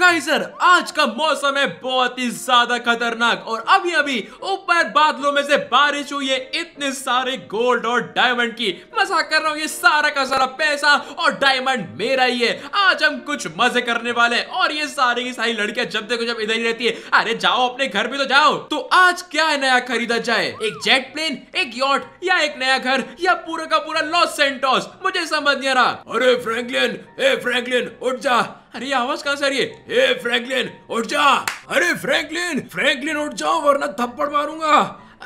geyser आज का मौसम है बहुत ही ज्यादा खतरनाक और अभी अभी ऊपर बादलों में से बारिश हुई है इतने सारे गोल्ड और डायमंड की मजा कर रहा हूँ ये सारा का सारा पैसा और डायमंड मेरा ही है आज हम कुछ मजे करने वाले हैं और ये सारी की सारी लड़कियां जब देखो जब इधर ही रहती है अरे जाओ अपने घर भी तो जाओ तो आज क्या नया खरीदा जाए एक जेट प्लेन एक यॉट या एक नया घर या पूरा का पूरा लॉस सेंटोस मुझे समझ नहीं रहा अरे फ्रैंकलिन ए फ्रैंकलिन उठ जा अरे आवाज कहाँ से आ रही है हे फ्रैंकलिन उठ जा अरे फ्रैंकलिन फ्रैंकलिन उठ जाओ वरना थप्पड़ मारूंगा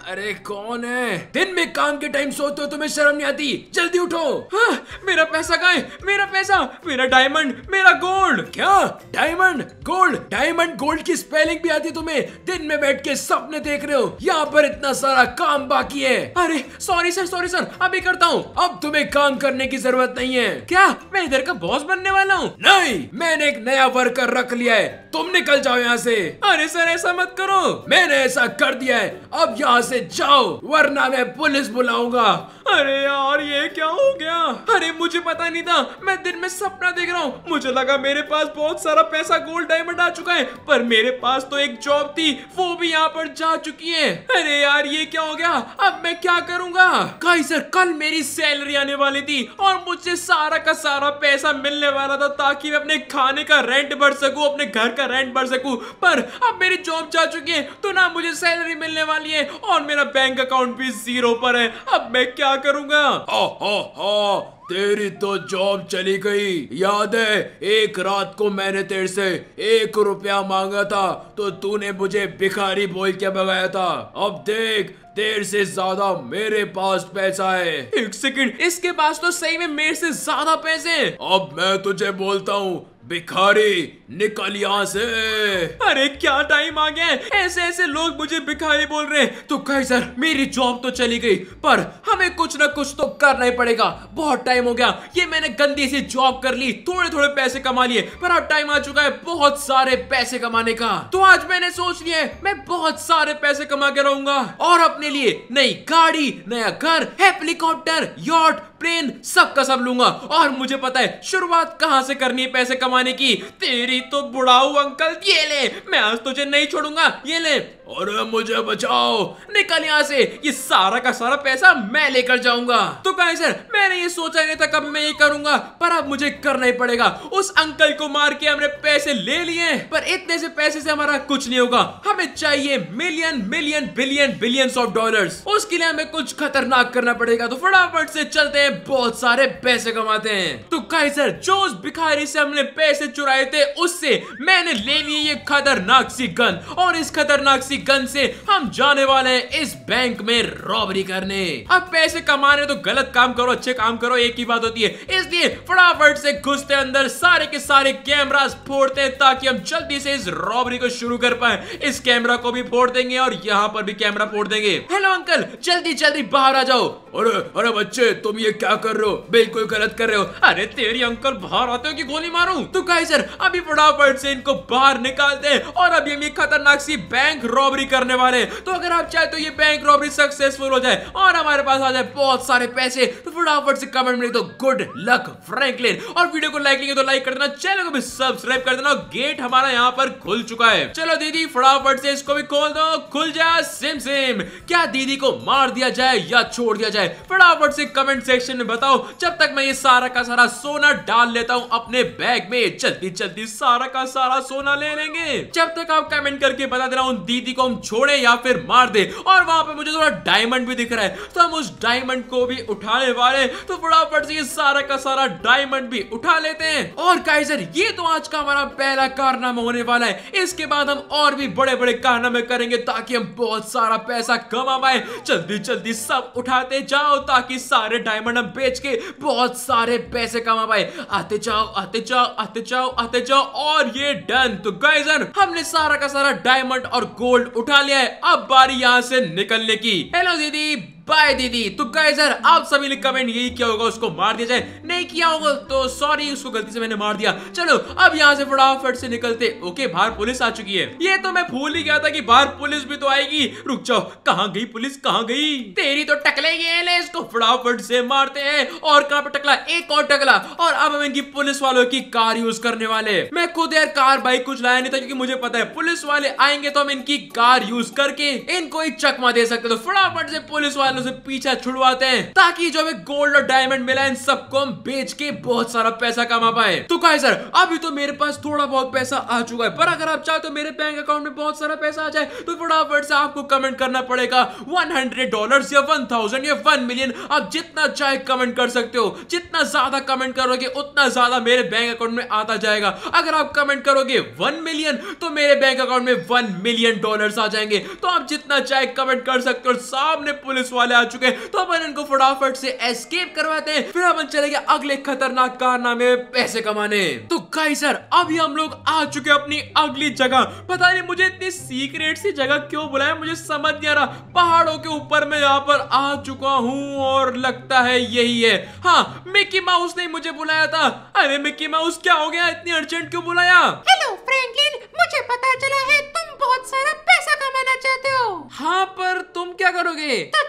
अरे कौन है दिन में काम के टाइम सोते हो तुम्हें शर्म नहीं आती जल्दी उठो हाँ, मेरा पैसा कहा है मेरा पैसा मेरा डायमंड मेरा गोल्ड क्या डायमंड गोल्ड डायमंड गोल्ड की स्पेलिंग भी आती तुम्हें दिन में बैठ के सपने देख रहे हो यहाँ पर इतना सारा काम बाकी है अरे सॉरी सर सॉरी सर अभी करता हूँ अब तुम्हें काम करने की जरूरत नहीं है क्या मैं इधर का बॉस बनने वाला हूँ नहीं मैंने एक नया वर्कर रख लिया है तुम निकल जाओ यहाँ से अरे सर ऐसा मत करो मैंने ऐसा कर दिया है अब यहाँ से जाओ वरना मैं पुलिस बुलाऊंगा अरे यार ये क्या हो गया अरे मुझे पता नहीं था मैं दिन में सपना देख रहा हूँ मुझे लगा मेरे पास बहुत सारा पैसा गोल्ड डायमंड आ चुका है पर मेरे पास तो एक जॉब थी वो भी यहाँ पर जा चुकी है अरे यार ये क्या हो गया अब मैं क्या करूंगा सर कल मेरी सैलरी आने वाली थी और मुझे सारा का सारा पैसा मिलने वाला था ताकि मैं अपने खाने का रेंट भर सकूँ अपने घर का रेंट भर सकूँ पर अब मेरी जॉब जा चुकी है तो ना मुझे सैलरी मिलने वाली है और और मेरा बैंक अकाउंट भी जीरो पर है अब मैं क्या करूँगा तेरी तो जॉब चली गई याद है एक रात को मैंने तेरे से एक रुपया मांगा था तो तूने मुझे भिखारी बोल के भगाया था अब देख तेरे से ज्यादा मेरे पास पैसा है एक सेकंड इसके पास तो सही में मेरे से ज्यादा पैसे हैं अब मैं तुझे बोलता हूँ भिखारी निकल यहाँ से अरे क्या टाइम आ गया ऐसे ऐसे लोग मुझे भिखारी बोल रहे हैं तो कहीं सर मेरी जॉब तो चली गई पर हमें कुछ ना कुछ तो करना ही पड़ेगा बहुत टाइम हो गया ये मैंने गंदी सी जॉब कर ली थोड़े थोड़े पैसे कमा लिए पर अब टाइम आ चुका है बहुत सारे पैसे कमाने का तो आज मैंने सोच लिया मैं बहुत सारे पैसे कमा के रहूंगा और अपने लिए नई गाड़ी नया घर हेलीकॉप्टर यॉट प्लेन सबका सब लूंगा और मुझे पता है शुरुआत कहां से करनी है पैसे कमाने की तेरी तो बुढ़ाऊ अंकल ये ले मैं आज तुझे नहीं छोड़ूंगा ये ले और मुझे बचाओ निकल यहाँ से ये सारा का सारा पैसा मैं लेकर जाऊंगा तो कहा सर मैंने ये सोचा नहीं था कब मैं ये करूंगा पर अब मुझे करना ही पड़ेगा उस अंकल को मार के हमने पैसे ले लिए पर इतने से पैसे से हमारा कुछ नहीं होगा हमें चाहिए million million billion billion of dollars उसके लिए हमें कुछ खतरनाक करना पड़ेगा तो फटाफट से चलते हैं बहुत सारे पैसे कमाते हैं तो कई सर जो उस भिखारी से हमने पैसे चुराए थे उससे मैंने ले ली ये खतरनाक सी गन और इस खतरनाक सी गन से हम जाने वाले हैं इस बैंक में रॉबरी करने अब पैसे कमाने तो गलत काम करो अच्छे काम करो एक ही बात होती है इसलिए फटाफट से घुसते अंदर सारे के सारे कैमरा फोड़ते हैं ताकि हम जल्दी से इस रॉबरी को शुरू कर पाए इस कैमरा को भी फोड़ देंगे और यहाँ पर भी कैमरा फोड़ देंगे हेलो अंकल जल्दी जल्दी बाहर आ जाओ अरे अरे बच्चे तुम ये क्या कर रहे हो बिल्कुल गलत कर रहे हो अरे तेरी अंकल बाहर आते हो कि गोली मारू तो कहे सर अभी फटाफट से इनको बाहर निकालते हैं और अभी हम ये खतरनाक सी बैंक रॉबरी करने वाले तो अगर आप चाहे तो ये बैंक रॉबरी सक्सेसफुल हो जाए और हमारे पास आ जाए बहुत सारे पैसे तो फटाफट से कमेंट में तो गुड लक फ्रेंकलिन और वीडियो को लाइक लेंगे तो लाइक कर देना चैनल को भी सब्सक्राइब कर देना गेट हमारा यहाँ पर खुल चुका है चलो दीदी फटाफट से इसको भी खोल दो खुल जा सिम सिम क्या दीदी को मार दिया जाए या छोड़ दिया जाए फटाफट से कमेंट सेक्शन सेक्शन में बताओ जब तक मैं ये सारा का सारा सोना डाल लेता हूँ अपने बैग में जल्दी जल्दी सारा का सारा सोना ले लेंगे जब तक आप कमेंट करके बता दे रहा हूँ दीदी को हम छोड़े या फिर मार दे और वहाँ पे मुझे थोड़ा डायमंड भी दिख रहा है तो हम उस डायमंड को भी उठाने वाले तो फटाफट से ये सारा का सारा डायमंड भी उठा लेते हैं और काइजर ये तो आज का हमारा पहला कारनामा होने वाला है इसके बाद हम और भी बड़े बड़े कारनामे करेंगे ताकि हम बहुत सारा पैसा कमा पाए जल्दी जल्दी सब उठाते जाओ ताकि सारे डायमंड आइटम मतलब बेच के बहुत सारे पैसे कमा पाए आते जाओ आते जाओ आते जाओ आते जाओ और ये डन तो गाइजन हमने सारा का सारा डायमंड और गोल्ड उठा लिया है अब बारी यहाँ से निकलने की हेलो दीदी बाय दीदी तो गाइस यार आप सभी ने कमेंट यही किया होगा उसको मार दिया जाए नहीं किया होगा तो सॉरी उसको गलती से मैंने मार दिया चलो अब यहाँ से फटाफट से निकलते ओके बाहर पुलिस आ चुकी है ये तो मैं भूल ही गया था कि बाहर पुलिस भी तो आएगी रुक जाओ कहाँ गई पुलिस कहाँ गई तेरी तो टकले इसको फटाफट से मारते हैं और कहाँ पे टकला एक और टकला और अब हम इनकी पुलिस वालों की कार यूज करने वाले मैं खुद यार कार बाइक कुछ लाया नहीं था क्योंकि मुझे पता है पुलिस वाले आएंगे तो हम इनकी कार यूज करके इनको एक चकमा दे सकते तो फटाफट से पुलिस वाले वालों से पीछा छुड़वाते हैं ताकि जो हमें गोल्ड और डायमंड मिला इन सबको हम बेच के बहुत सारा पैसा कमा पाए तो कहे सर अभी तो मेरे पास थोड़ा बहुत पैसा आ चुका है पर अगर आप चाहते हो तो मेरे बैंक अकाउंट में बहुत सारा पैसा आ जाए तो फटाफट से आपको कमेंट करना पड़ेगा वन हंड्रेड डॉलर या वन थाउजेंड या वन मिलियन आप जितना चाहे कमेंट कर सकते हो जितना ज्यादा कमेंट करोगे उतना ज्यादा मेरे बैंक अकाउंट में आता जाएगा अगर आप कमेंट करोगे वन मिलियन तो मेरे बैंक अकाउंट में वन मिलियन डॉलर आ जाएंगे तो आप जितना चाहे कमेंट कर सकते हो सामने पुलिस वाले वाले आ चुके तो अपन इनको फटाफट से एस्केप करवाते हैं फिर अपन चले गए अगले खतरनाक कारनामे पैसे कमाने तो गाई सर अभी हम लोग आ चुके अपनी अगली जगह पता नहीं मुझे इतनी सीक्रेट सी जगह क्यों बुलाया मुझे समझ नहीं आ रहा पहाड़ों के ऊपर मैं यहाँ पर आ चुका हूँ और लगता है यही है हाँ मिक्की माउस ने मुझे बुलाया था अरे मिक्की माउस क्या हो गया इतनी अर्जेंट क्यों बुलाया हेलो फ्रैंकलिन मुझे पता चला है तुम बहुत सारा पैसा कमाना चाहते हो हाँ पर तुम क्या करोगे तो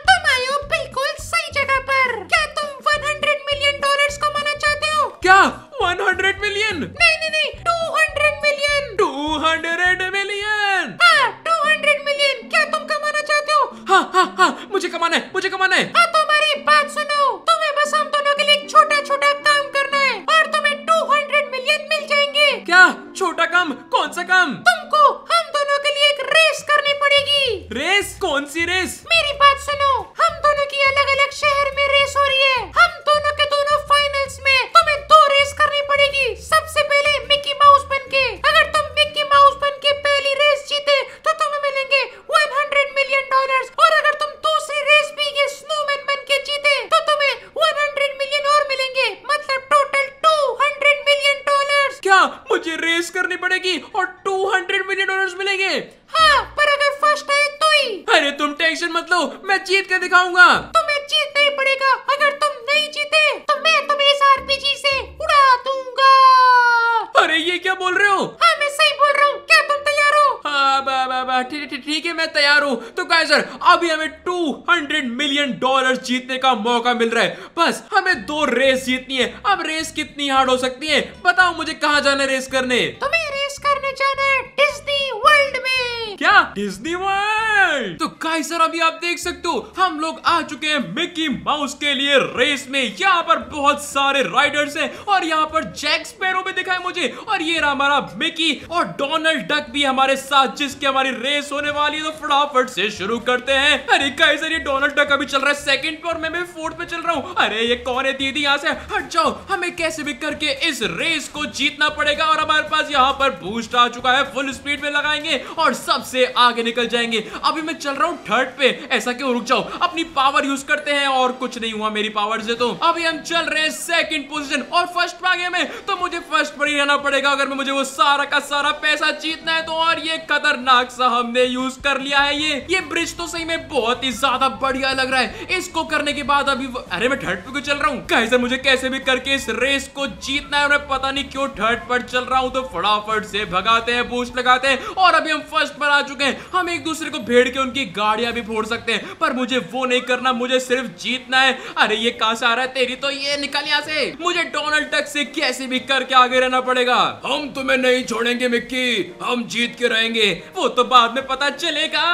ये क्या बोल रहे हो हाँ मैं सही बोल रहा हूँ क्या तुम तैयार हो हाँ, ठीक है मैं तैयार हूँ तो गाइस सर अभी हमें 200 मिलियन डॉलर जीतने का मौका मिल रहा है बस हमें दो रेस जीतनी है अब रेस कितनी हार्ड हो सकती है बताओ मुझे कहाँ जाना रेस करने तुम्हें रेस करने जाना है डिज्नी वर्ल्ड में क्या डिज्नी वर्ल्ड तो कई सर अभी आप देख सकते हो हम लोग आ चुके हैं मिकी माउस के लिए रेस में यहाँ पर बहुत सारे राइडर्स हैं और यहाँ पर जैक स्पेरो भी दिखाई मुझे और ये रहा हमारा मिकी और डोनाल्ड डक भी हमारे साथ जिसकी हमारी रेस होने वाली है तो फटाफट से शुरू करते हैं अरे कई सर ये डोनाल्ड डक अभी चल रहा है सेकंड पे और मैं भी फोर्थ पे चल रहा हूँ अरे ये कौन है दीदी यहाँ से हट जाओ हमें कैसे भी करके इस रेस को जीतना पड़ेगा और हमारे पास यहाँ पर बूस्ट आ चुका है फुल स्पीड में लगाएंगे और सबसे सबसे आगे निकल जाएंगे अभी मैं चल रहा हूँ थर्ड पे ऐसा क्यों रुक जाओ अपनी पावर यूज करते हैं और कुछ नहीं हुआ मेरी पावर से तो अभी हम चल रहे हैं सेकंड पोजीशन और फर्स्ट पे आगे में तो मुझे फर्स्ट पर ही रहना पड़ेगा अगर मैं मुझे वो सारा का सारा पैसा जीतना है तो और ये खतरनाक सा हमने यूज कर लिया है ये ये ब्रिज तो सही में बहुत ही ज्यादा बढ़िया लग रहा है इसको करने के बाद अभी अरे मैं थर्ड पे क्यों चल रहा हूँ कैसे मुझे कैसे भी करके इस रेस को जीतना है और पता नहीं क्यों थर्ड पर चल रहा हूँ तो फटाफट से भगाते हैं बूस्ट लगाते हैं और अभी हम फर्स्ट पर आ आ चुके हैं हम एक दूसरे को भेड़ के उनकी गाड़ियां भी फोड़ सकते हैं पर मुझे वो नहीं करना मुझे सिर्फ जीतना है अरे ये कहां से आ रहा है तेरी तो ये निकल यहाँ से मुझे डोनाल्ड टक से कैसे भी करके आगे रहना पड़ेगा हम तुम्हें नहीं छोड़ेंगे मिक्की हम जीत के रहेंगे वो तो बाद में पता चलेगा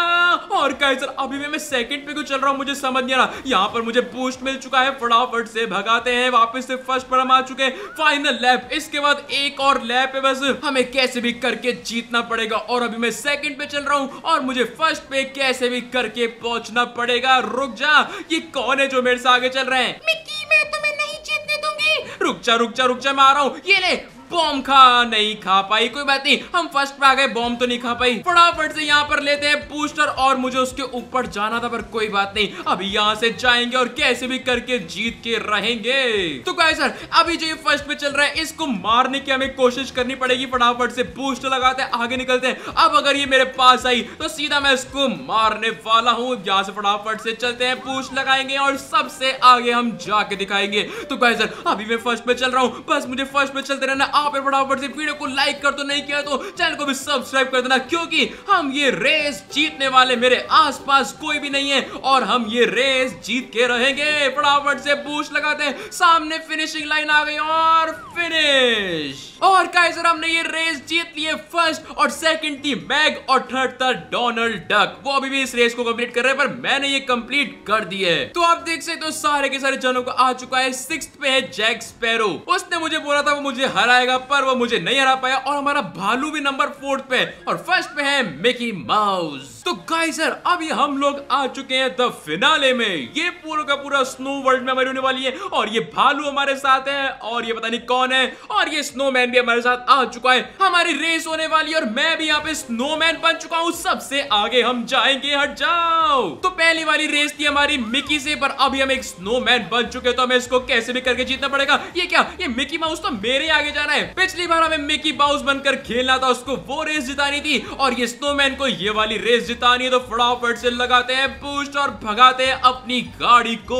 और कैसर अभी भी मैं सेकंड पे क्यों चल रहा हूँ मुझे समझ नहीं आ रहा यहाँ पर मुझे बूस्ट मिल चुका है फटाफट से भगाते हैं वापस से फर्स्ट पर हम आ चुके हैं फाइनल लैप इसके बाद एक और लैप है बस हमें कैसे भी करके जीतना पड़ेगा और अभी मैं सेकंड पे चल रहा हूँ और मुझे फर्स्ट पे कैसे भी करके पहुँचना पड़ेगा रुक जा ये कौन है जो मेरे से आगे चल रहे हैं रुक जा रुक जा रुक जा मैं आ रहा हूँ ये ले बॉम्ब खा नहीं खा पाई कोई बात नहीं हम फर्स्ट पे आ गए बॉम्ब तो नहीं खा पाई फटाफट से यहाँ पर लेते हैं बूस्टर और मुझे उसके ऊपर जाना था पर कोई बात नहीं अभी यहाँ से जाएंगे और कैसे भी करके जीत के रहेंगे तो क्या सर अभी जो ये फर्स्ट पे चल रहा है इसको मारने की हमें कोशिश करनी पड़ेगी फटाफट से बूस्ट लगाते हैं आगे निकलते हैं अब अगर ये मेरे पास आई तो सीधा मैं इसको मारने वाला हूँ यहाँ से फटाफट से चलते हैं पूछ लगाएंगे और सबसे आगे हम जाके दिखाएंगे तो क्या सर अभी मैं फर्स्ट पे चल रहा हूँ बस मुझे फर्स्ट पे चलते रहना आप फटाफट से वीडियो को लाइक कर दो तो नहीं किया तो चैनल को भी सब्सक्राइब कर देना क्योंकि हम ये रेस जीतने वाले मेरे आसपास कोई भी नहीं है और हम ये रेस जीत के रहेंगे फटाफट से पूछ लगाते हैं सामने फिनिशिंग लाइन आ गई और फिनिश और काइजर हमने ये रेस जीत लिए फर्स्ट और सेकंड थी मैग और थर्ड था डोनाल्ड डक वो अभी भी इस रेस को कंप्लीट कर रहे हैं पर मैंने ये कंप्लीट कर दी है तो आप देख सकते हो तो सारे के सारे जनों को आ चुका है सिक्स पे है जैक स्पैरो उसने मुझे बोला था वो मुझे हराएगा जाएगा पर वो मुझे नहीं हरा पाया और हमारा भालू भी नंबर फोर्थ पे और फर्स्ट पे है मिकी माउस तो गाइस सर अभी हम लोग आ चुके हैं द फिनाले में ये पूरा का पूरा स्नो वर्ल्ड में हमारी होने वाली है और ये भालू हमारे साथ है और ये पता नहीं कौन है और ये स्नोमैन भी हमारे साथ आ चुका है हमारी रेस होने वाली है और मैं भी यहाँ पे स्नोमैन बन चुका हूँ सबसे आगे हम जाएंगे हट जाओ तो पहली वाली रेस थी हमारी मिकी से पर अभी हम एक स्नोमैन बन चुके तो हमें इसको कैसे भी करके जीतना पड़ेगा ये क्या ये मिकी माउस तो मेरे आगे जा है पिछली बार हमें मिकी बाउस बनकर खेलना था उसको वो रेस जितानी थी और ये स्नोमैन को ये वाली रेस जितानी है तो फटाफट से लगाते हैं बूस्ट और भगाते हैं अपनी गाड़ी को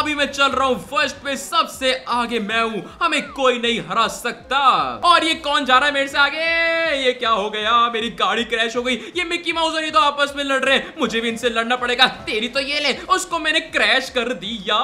अभी मैं चल रहा हूँ फर्स्ट पे सबसे आगे मैं हूँ हमें कोई नहीं हरा सकता और ये कौन जा रहा है मेरे से आगे ये क्या हो गया मेरी गाड़ी क्रैश हो गई ये मिक्की माउस और ये तो आपस में लड़ रहे हैं मुझे भी इनसे लड़ना पड़ेगा तेरी तो ये ले उसको मैंने क्रैश कर दिया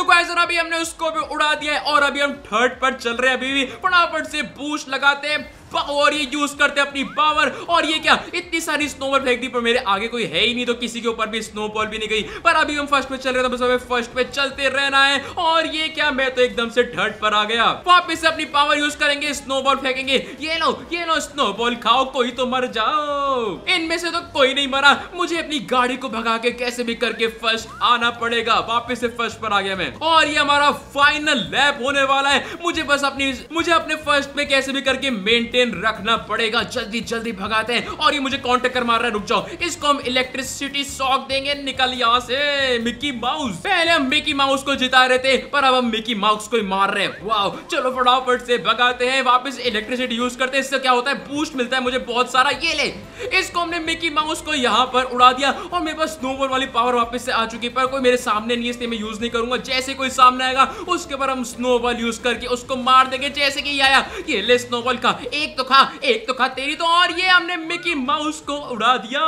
तो अभी हमने उसको भी उड़ा दिया है और अभी हम थर्ड पर चल रहे हैं अभी भी फटाफट फटाफट से बूस्ट लगाते हैं और ये यूज करते हैं अपनी पावर और ये क्या इतनी सारी स्नोबॉल फेंक दी पर मेरे आगे कोई है ही नहीं तो किसी के ऊपर भी स्नोबॉल भी नहीं गई पर अभी हम फर्स्ट पे चल रहे थे तो बस हमें फर्स्ट पे चलते रहना है और ये क्या मैं तो एकदम से ढट पर आ गया वापिस से अपनी पावर यूज करेंगे स्नोबॉल फेंकेंगे ये लो ये लो स्नोबॉल खाओ कोई तो मर जाओ इनमें से तो कोई नहीं मरा मुझे अपनी गाड़ी को भगा के कैसे भी करके फर्स्ट आना पड़ेगा वापिस से फर्स्ट पर आ गया मैं और ये हमारा फाइनल लैप होने वाला है मुझे बस अपनी मुझे अपने फर्स्ट पे कैसे भी करके मेंटेन लेकिन रखना पड़ेगा जल्दी जल्दी भगाते हैं और ये मुझे काउंटर कर मार रहा है रुक जाओ इसको हम इलेक्ट्रिसिटी शॉक देंगे निकल यहाँ से मिकी माउस पहले हम मिकी माउस को जिता रहे थे पर अब हम मिकी माउस को ही मार रहे हैं चलो फटाफट से भगाते हैं वापस इलेक्ट्रिसिटी यूज करते हैं इससे क्या होता है बूस्ट मिलता है मुझे बहुत सारा ये ले इसको हमने मिकी माउस को यहाँ पर उड़ा दिया और मेरे पास स्नोबॉल वाली पावर वापस से आ चुकी पर कोई मेरे सामने नहीं है इसलिए मैं यूज नहीं करूंगा जैसे कोई सामने आएगा उसके ऊपर हम स्नोबॉल यूज करके उसको मार देंगे जैसे कि आया ये ले स्नोबॉल का एक तो खा एक तो खा तेरी तो और ये हमने मिकी माउस को उड़ा दिया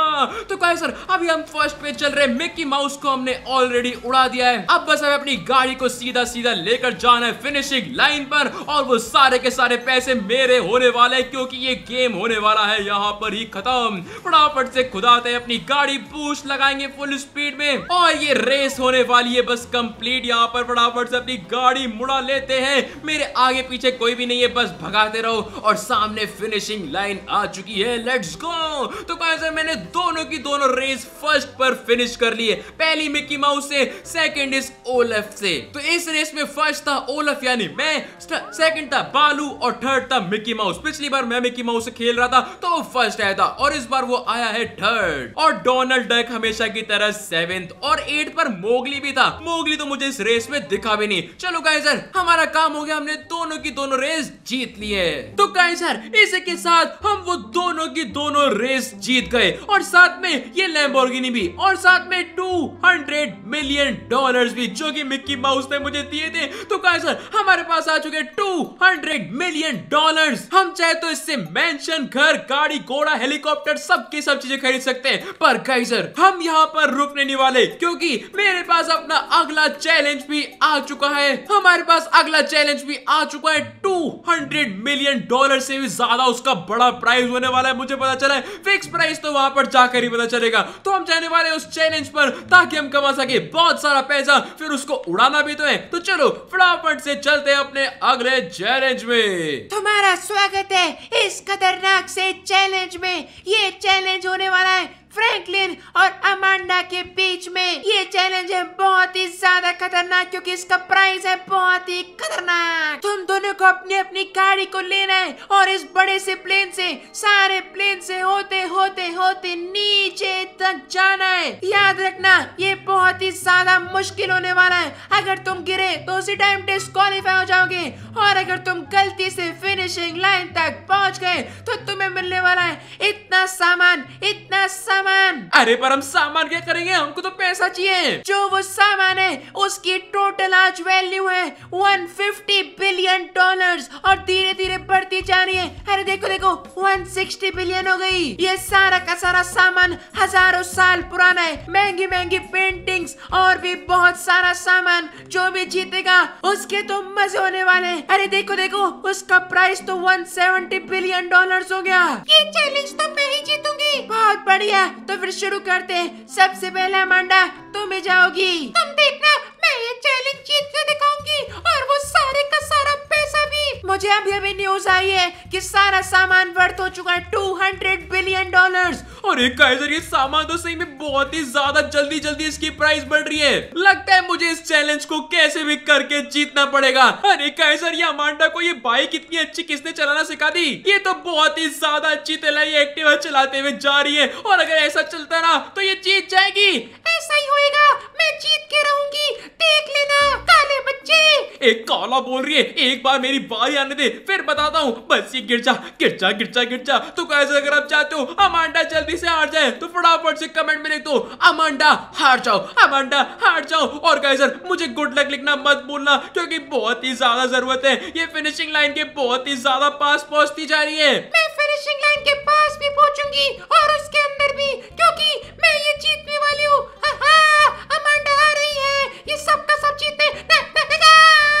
तो कहे सर अभी हम फर्स्ट पे चल रहे मिकी माउस को हमने ऑलरेडी उड़ा दिया है अब बस हमें अपनी गाड़ी को सीधा सीधा लेकर जाना है फिनिशिंग लाइन पर और वो सारे के सारे पैसे मेरे होने वाले क्योंकि ये गेम होने वाला है यहाँ पर ही खत्म फटाफट से खुदाते हैं अपनी गाड़ी पूछ लगाएंगे फुल स्पीड में और ये रेस होने वाली है बस कंप्लीट यहाँ पर फटाफट से अपनी गाड़ी मुड़ा लेते हैं मेरे आगे पीछे कोई भी नहीं है बस भगाते रहो और सामने सामने फिनिशिंग लाइन आ चुकी है लेट्स गो तो गाइस मैंने दोनों की दोनों रेस फर्स्ट पर फिनिश कर ली है पहली मिकी माउस से सेकंड इज ओलफ से तो इस रेस में फर्स्ट था ओलफ यानी मैं सेकंड था बालू और थर्ड था मिकी माउस पिछली बार मैं मिकी माउस से खेल रहा था तो वो फर्स्ट आया था और इस बार वो आया है थर्ड और डोनाल्ड डक हमेशा की तरह सेवेंथ और एट पर मोगली भी था मोगली तो मुझे इस रेस में दिखा भी नहीं चलो गाइजर हमारा काम हो गया हमने दोनों की दोनों रेस जीत लिए है तो गाइजर इसी के साथ हम वो दोनों की दोनों रेस जीत गए और साथ में ये लैम्बोर्गिनी भी और साथ में 200 मिलियन डॉलर्स भी जो कि मिक्की माउस ने मुझे दिए थे तो कहा सर हमारे पास आ चुके 200 मिलियन डॉलर्स हम चाहे तो इससे मेंशन घर गाड़ी घोड़ा हेलीकॉप्टर सब की सब चीजें खरीद सकते हैं पर कहीं सर हम यहाँ पर रुकने नहीं वाले क्योंकि मेरे पास अपना अगला चैलेंज भी आ चुका है हमारे पास अगला चैलेंज भी आ चुका है 200 मिलियन डॉलर से भी भी ज्यादा उसका बड़ा प्राइज होने वाला है मुझे पता चला है फिक्स प्राइस तो वहां पर जाकर ही पता चलेगा तो हम जाने वाले उस चैलेंज पर ताकि हम कमा सके बहुत सारा पैसा फिर उसको उड़ाना भी तो है तो चलो फटाफट से चलते हैं अपने अगले चैलेंज में तुम्हारा स्वागत है इस खतरनाक से चैलेंज में ये चैलेंज होने वाला है फ्रैंकलिन और अमांडा के बीच में ये चैलेंज है बहुत ही ज्यादा खतरनाक क्योंकि इसका प्राइस है बहुत ही खतरनाक तुम दोनों को अपनी अपनी गाड़ी को लेना है और इस बड़े से प्लेन से सारे प्लेन से होते होते होते नीचे तक जाना है याद रखना ये बहुत ही ज्यादा मुश्किल होने वाला है अगर तुम गिरे तो उसी टाइम डिस्कालीफाई हो जाओगे और अगर तुम गलती से फिनिशिंग लाइन तक पहुँच गए तो तुम्हें मिलने वाला है इतना सामान इतना सामान अरे पर हम सामान क्या करेंगे हमको तो पैसा चाहिए जो वो सामान है उसकी टोटल आज वैल्यू है 150 बिलियन डॉलर्स और धीरे धीरे बढ़ती जा रही है अरे देखो देखो 160 बिलियन हो गई ये सारा का सारा सामान हजारों साल पुराना है महंगी महंगी पेंटिंग्स और भी बहुत सारा सामान जो भी जीतेगा उसके तो मजे होने वाले अरे देखो देखो उसका प्राइस तो वन बिलियन डॉलर हो गया ये चैलेंज तो मैं ही जीतूंगी बहुत बढ़िया तो फिर शुरू करते हैं सबसे पहला मांडा तुम्हें जाओगी तुम देखो मुझे अभी अभी न्यूज आई है कि सारा सामान वर्थ हो चुका है टू हंड्रेड बिलियन डॉलर और एक काइजर ये सामान तो सही में बहुत ही ज्यादा जल्दी जल्दी इसकी प्राइस बढ़ रही है लगता है मुझे इस चैलेंज को कैसे भी करके जीतना पड़ेगा अरे काइजर ये अमांडा को ये बाइक इतनी अच्छी किसने चलाना सिखा दी ये तो बहुत ही ज्यादा अच्छी तरह ये एक्टिवा चलाते हुए जा रही है और अगर ऐसा चलता रहा तो ये जीत जाएगी ऐसा ही होगा मैं जीत के रहूंगी देख लेना काले बच्चे एक काला बोल रही है एक बार मेरी बारी आने दे फिर बताता हूँ बस ये गिर जा गिर जा गिर जा गिर जा तो कैसे अगर आप चाहते हो अमांडा जल्दी से हार जाए तो फटाफट से कमेंट में लिख दो अमांडा हार जाओ अमांडा हार जाओ और गाइजर मुझे गुड लक लिखना मत बोलना क्योंकि बहुत ही ज्यादा जरूरत है ये फिनिशिंग लाइन के बहुत ही ज्यादा पास पहुँचती जा रही है मैं फिनिशिंग लाइन के पास भी पहुँचूंगी और उसके अंदर भी क्योंकि मैं ये जीतने वाली हूँ अमांडा आ रही है ये सब का सब जीते ना, ना, ना, ना, ना, ना, ना, ना,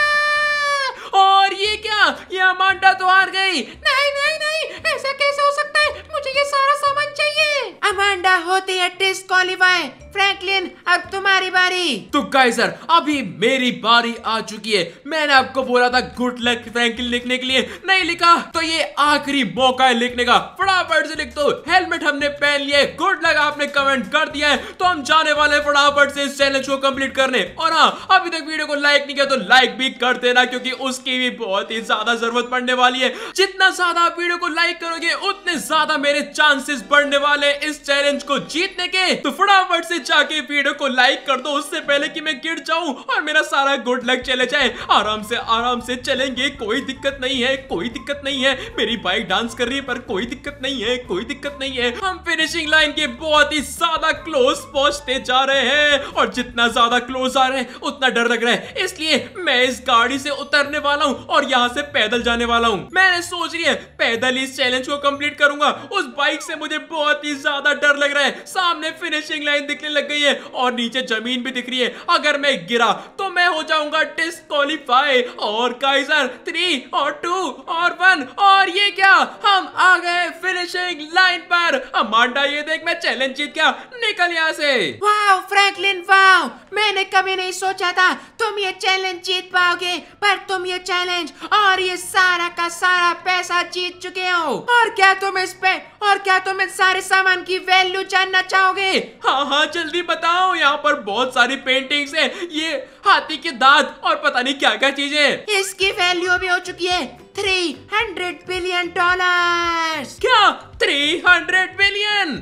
और ये क्या ये अमांडा तो हार गई नहीं नहीं नहीं ऐसा कैसे हो सकता है मुझे ये सारा सामान चाहिए अमांडा होते हैं टेस्ट क्वालिफाई फ्रैंकलिन अब तुम्हारी बारी तो गाइस सर अभी मेरी बारी आ चुकी है मैंने आपको बोला था गुड लक फ्रैंकलिन लिखने के लिए नहीं लिखा तो ये आखिरी मौका है लिखने का फटाफट से लिख दो हेलमेट हमने पहन लिया है गुड लक आपने कमेंट कर दिया है तो हम जाने वाले फटाफट से इस चैलेंज को कम्प्लीट करने और हाँ अभी तक वीडियो को लाइक नहीं किया तो लाइक भी कर देना क्योंकि उसकी भी बहुत ही ज्यादा जरूरत पड़ने वाली है जितना ज्यादा आप वीडियो को लाइक करोगे उतने ज्यादा मेरे चांसेस बढ़ने वाले इस चैलेंज को जीतने के तो फटाफट से जाके वीडियो को लाइक कर दो उससे पहले कि मैं गिर जाऊं और मेरा सारा गुड लक चले जाए आराम से आराम से चलेंगे कोई दिक्कत नहीं है कोई दिक्कत नहीं है मेरी बाइक डांस कर रही है पर कोई दिक्कत नहीं है कोई दिक्कत नहीं है हम फिनिशिंग लाइन के बहुत ही ज्यादा क्लोज पहुंचते जा रहे हैं और जितना ज्यादा क्लोज आ रहे हैं उतना डर लग रहा है इसलिए मैं इस गाड़ी से उतरने वाला हूँ और यहाँ से पैदल जाने वाला हूँ मैंने सोच रही है पैदल इस चैलेंज को कम्प्लीट करूंगा उस बाइक से मुझे बहुत ही ज्यादा डर लग रहा है सामने फिनिशिंग लाइन दिख दिखने लग गई है और नीचे जमीन भी दिख रही है अगर मैं गिरा तो मैं हो जाऊंगा डिस्कालीफाई और काइजर थ्री और टू और वन और ये क्या हम आ गए फिनिशिंग लाइन पर अमांडा ये देख मैं चैलेंज जीत गया निकल यहाँ से वाओ फ्रैंकलिन वाओ मैंने कभी नहीं सोचा था तुम ये चैलेंज जीत पाओगे पर तुम ये चैलेंज और ये सारा का सारा पैसा जीत चुके हो और क्या तुम इस पे और क्या तुम इन सारे सामान की वैल्यू जानना चाहोगे हाँ हाँ जल्दी बताओ यहाँ पर बहुत सारी पेंटिंग्स हैं ये हाथी के दांत और पता नहीं क्या क्या चीजें इसकी वैल्यू भी हो चुकी है थ्री हंड्रेड बिलियन डॉलर क्या three hundred billion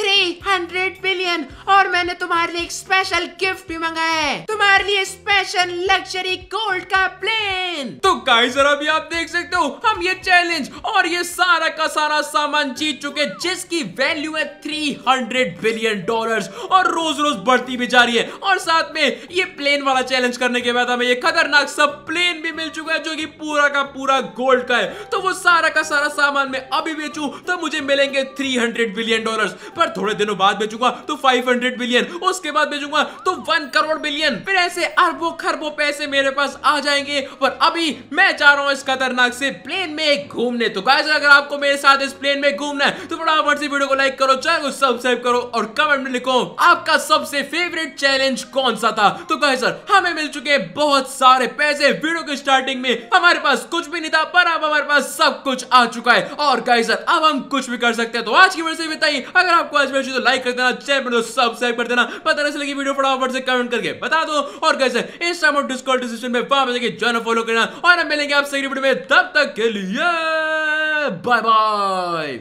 three hundred celebration और मैंने तुम्हारे लिए एक स्पेशल गिफ्ट भी मंगाया है तुम्हारे लिए स्पेशल लग्जरी गोल्ड का प्लेन तो गाइस और अभी आप देख सकते हो हम ये चैलेंज और ये सारा का सारा सामान जीत चुके जिसकी वैल्यू है थ्री हंड्रेड बिलियन डॉलर और रोज रोज बढ़ती भी जा रही है और साथ में ये प्लेन वाला चैलेंज करने के बाद हमें ये खतरनाक सब प्लेन भी मिल चुका है जो की पूरा का पूरा गोल्ड का है तो वो सारा का सारा सामान मैं अभी बेचू तो मुझे मिलेंगे हंड्रेड बिलियन डॉलर पर थोड़े दिनों बाद बेचूंगा तो 500 बिलियन उसके बाद भेजूंगा तो 1 करोड़ बिलियन फिर ऐसे अरबों खरबों पैसे मेरे पास आ जाएंगे पर अभी मैं जा रहा हूँ इस खतरनाक से प्लेन में घूमने तो गाय अगर आपको मेरे साथ इस प्लेन में घूमना है तो फटाफट से वीडियो को लाइक करो चैनल को सब्सक्राइब करो और कमेंट में लिखो आपका सबसे फेवरेट चैलेंज कौन सा था तो कहे सर हमें मिल चुके बहुत सारे पैसे वीडियो के स्टार्टिंग में हमारे पास कुछ भी नहीं था पर अब हमारे पास सब कुछ आ चुका है और कहे सर अब हम कुछ भी कर सकते हैं तो आज की वजह से बताइए अगर आपको आज वीडियो तो लाइक कर देना चैनल कर दो सब्सक्राइब कर देना पता नहीं लगी वीडियो फटाफट से कमेंट करके बता दो और कैसे इस टाइम डिस्कॉल डिस्क्रिप्शन में वापस जाके ज्वाइन फॉलो करना और हम मिलेंगे आपसे वीडियो में तब तक के लिए बाय बाय